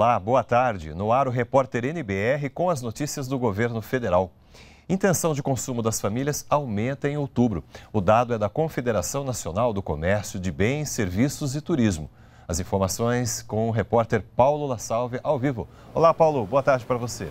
Olá, boa tarde. No ar o repórter NBR com as notícias do governo federal. Intenção de consumo das famílias aumenta em outubro. O dado é da Confederação Nacional do Comércio de Bens, Serviços e Turismo. As informações com o repórter Paulo La Salve ao vivo. Olá, Paulo, boa tarde para você.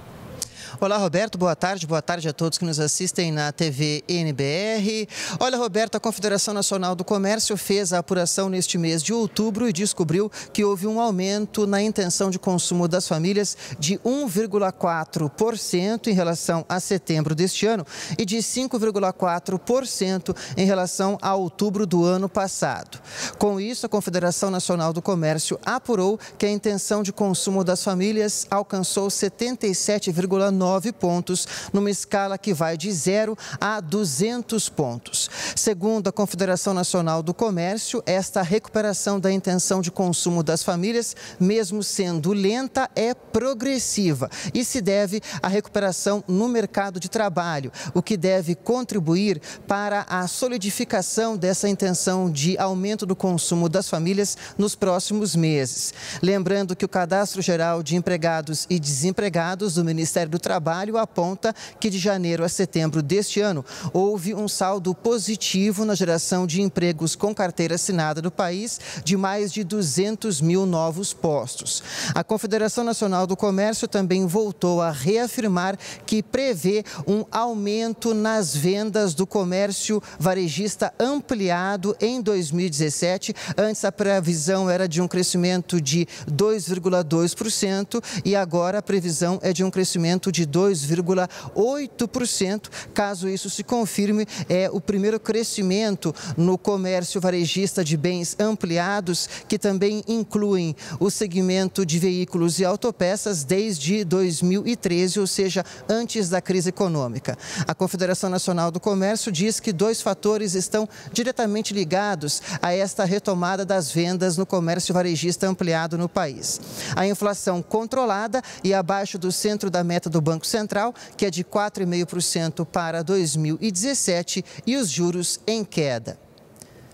Olá, Roberto, boa tarde. Boa tarde a todos que nos assistem na TV NBR. Olha, Roberto, a Confederação Nacional do Comércio fez a apuração neste mês de outubro e descobriu que houve um aumento na intenção de consumo das famílias de 1,4% em relação a setembro deste ano e de 5,4% em relação a outubro do ano passado. Com isso, a Confederação Nacional do Comércio apurou que a intenção de consumo das famílias alcançou 77,9%. 99 pontos, numa escala que vai de 0 a 200 pontos. Segundo a Confederação Nacional do Comércio, esta recuperação da intenção de consumo das famílias, mesmo sendo lenta, é progressiva e se deve à recuperação no mercado de trabalho, o que deve contribuir para a solidificação dessa intenção de aumento do consumo das famílias nos próximos meses. Lembrando que o Cadastro Geral de Empregados e Desempregados do Ministério do Trabalho Trabalho aponta que de janeiro a setembro deste ano houve um saldo positivo na geração de empregos com carteira assinada no país de mais de 200 mil novos postos. A Confederação Nacional do Comércio também voltou a reafirmar que prevê um aumento nas vendas do comércio varejista ampliado em 2017. Antes a previsão era de um crescimento de 2,2% e agora a previsão é de um crescimento de de 2,8%. Caso isso se confirme, é o primeiro crescimento no comércio varejista de bens ampliados, que também incluem o segmento de veículos e autopeças desde 2013, ou seja, antes da crise econômica. A Confederação Nacional do Comércio diz que dois fatores estão diretamente ligados a esta retomada das vendas no comércio varejista ampliado no país. A inflação controlada e abaixo do centro da meta do Banco Central, que é de 4,5% para 2017 e os juros em queda.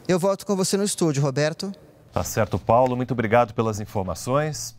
Eu volto com você no estúdio, Roberto. Tá certo, Paulo. Muito obrigado pelas informações.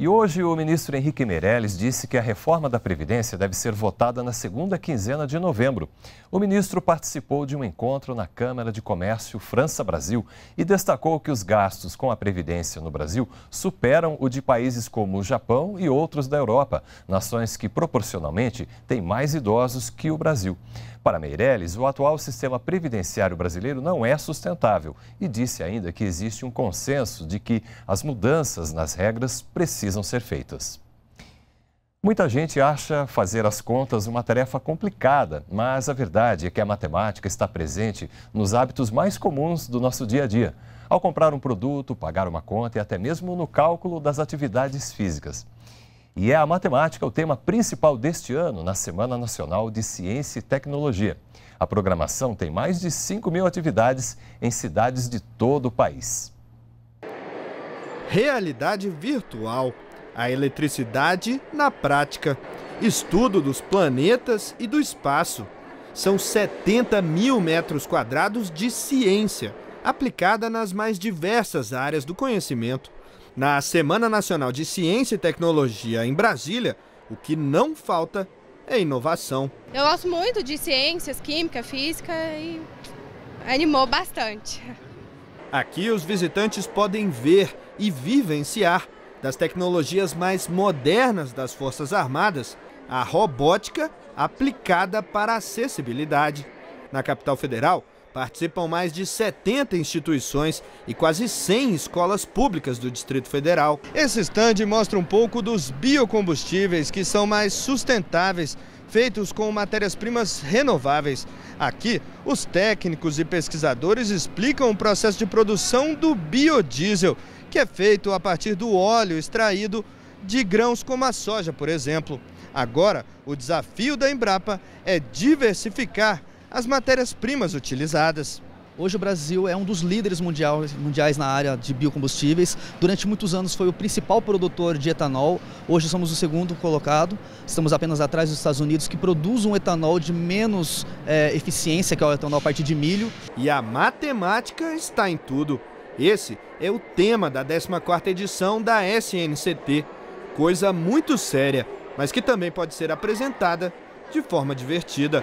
E hoje o ministro Henrique Meirelles disse que a reforma da Previdência deve ser votada na segunda quinzena de novembro. O ministro participou de um encontro na Câmara de Comércio França-Brasil e destacou que os gastos com a Previdência no Brasil superam o de países como o Japão e outros da Europa, nações que proporcionalmente têm mais idosos que o Brasil. Para Meirelles, o atual sistema previdenciário brasileiro não é sustentável e disse ainda que existe um consenso de que as mudanças nas regras precisam ser feitas. Muita gente acha fazer as contas uma tarefa complicada, mas a verdade é que a matemática está presente nos hábitos mais comuns do nosso dia a dia. Ao comprar um produto, pagar uma conta e até mesmo no cálculo das atividades físicas. E é a matemática o tema principal deste ano, na Semana Nacional de Ciência e Tecnologia. A programação tem mais de 5 mil atividades em cidades de todo o país. Realidade virtual. A eletricidade na prática. Estudo dos planetas e do espaço. São 70 mil metros quadrados de ciência, aplicada nas mais diversas áreas do conhecimento. Na Semana Nacional de Ciência e Tecnologia em Brasília, o que não falta é inovação. Eu gosto muito de ciências, química, física e animou bastante. Aqui os visitantes podem ver e vivenciar das tecnologias mais modernas das Forças Armadas, a robótica aplicada para acessibilidade. Na capital federal, Participam mais de 70 instituições e quase 100 escolas públicas do Distrito Federal. Esse stand mostra um pouco dos biocombustíveis que são mais sustentáveis, feitos com matérias-primas renováveis. Aqui, os técnicos e pesquisadores explicam o processo de produção do biodiesel, que é feito a partir do óleo extraído de grãos como a soja, por exemplo. Agora, o desafio da Embrapa é diversificar as matérias-primas utilizadas. Hoje o Brasil é um dos líderes mundiais na área de biocombustíveis. Durante muitos anos foi o principal produtor de etanol. Hoje somos o segundo colocado. Estamos apenas atrás dos Estados Unidos, que produz um etanol de menos é, eficiência, que é o etanol a partir de milho. E a matemática está em tudo. Esse é o tema da 14ª edição da SNCT. Coisa muito séria, mas que também pode ser apresentada de forma divertida.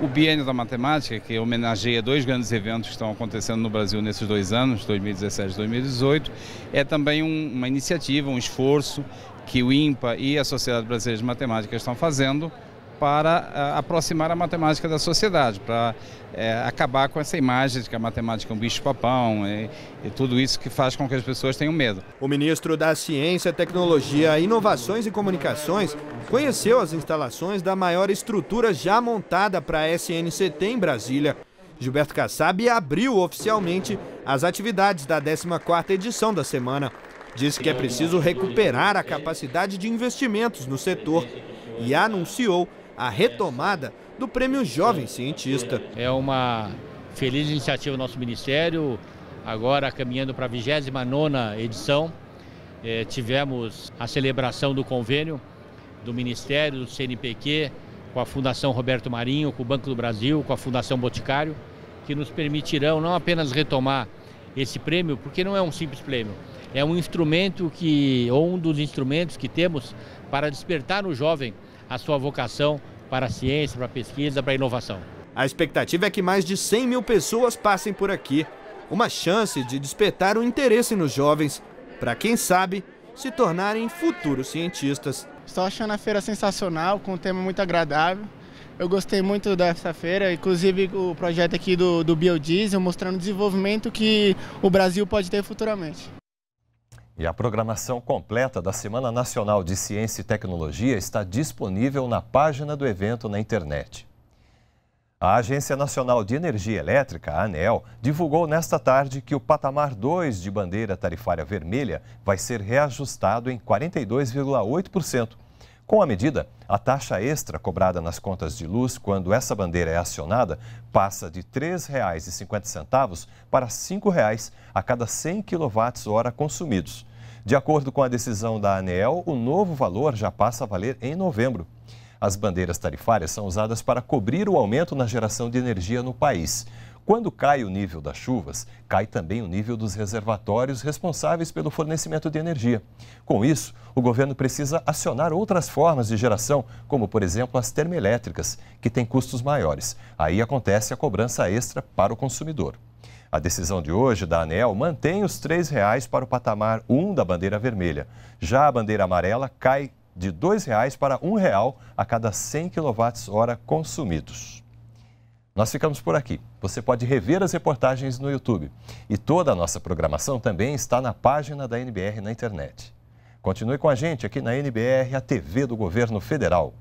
o Bienio da Matemática, que homenageia dois grandes eventos que estão acontecendo no Brasil nesses dois anos, 2017 e 2018, é também um, uma iniciativa, um esforço que o INPA e a Sociedade Brasileira de Matemática estão fazendo para eh, aproximar a matemática da sociedade, para eh, acabar com essa imagem de que a matemática é um bicho-papão e, e, tudo isso que faz com que as pessoas tenham medo. O ministro da Ciência, Tecnologia, Inovações e Comunicações conheceu as instalações da maior estrutura já montada para a SNCT em Brasília. Gilberto Kassab abriu oficialmente as atividades da 14ª edição da semana. Diz que é preciso recuperar a capacidade de investimentos no setor e anunciou a retomada do Prêmio Jovem Cientista. É uma feliz iniciativa do nosso Ministério, agora caminhando para a 29 edição. É, tivemos a celebração do convênio do Ministério, do CNPq, com a Fundação Roberto Marinho, com o Banco do Brasil, com a Fundação Boticário, que nos permitirão não apenas retomar esse prêmio, porque não é um simples prêmio, é um instrumento que, ou um dos instrumentos que temos para despertar no jovem a sua vocação para a ciência, para a pesquisa, para a inovação. A expectativa é que mais de 100 mil pessoas passem por aqui. Uma chance de despertar o interesse nos jovens, para quem sabe se tornarem futuros cientistas. Estou achando a feira sensacional, com um tema muito agradável. Eu gostei muito dessa feira, inclusive o projeto aqui do, do biodiesel, mostrando o desenvolvimento que o Brasil pode ter futuramente. E a programação completa da Semana Nacional de Ciência e Tecnologia está disponível na página do evento na internet. A Agência Nacional de Energia Elétrica, a ANEL, divulgou nesta tarde que o patamar 2 de bandeira tarifária vermelha vai ser reajustado em 42,8%. Com a medida, a taxa extra cobrada nas contas de luz quando essa bandeira é acionada passa de R$ 3,50 para R$ 5,00 a cada 100 kWh consumidos de acordo com a decisão da ANEEL, o novo valor já passa a valer em novembro. As bandeiras tarifárias são usadas para cobrir o aumento na geração de energia no país. Quando cai o nível das chuvas, cai também o nível dos reservatórios responsáveis pelo fornecimento de energia. Com isso, o governo precisa acionar outras formas de geração, como, por exemplo, as termoelétricas, que têm custos maiores. Aí acontece a cobrança extra para o consumidor. A decisão de hoje da ANEL mantém os R$ 3,00 para o patamar 1 da bandeira vermelha. Já a bandeira amarela cai de R$ 2,00 para R$ 1,00 a cada 100 kWh consumidos. Nós ficamos por aqui. Você pode rever as reportagens no YouTube. E toda a nossa programação também está na página da NBR na internet. Continue com a gente aqui na NBR, a TV do Governo Federal.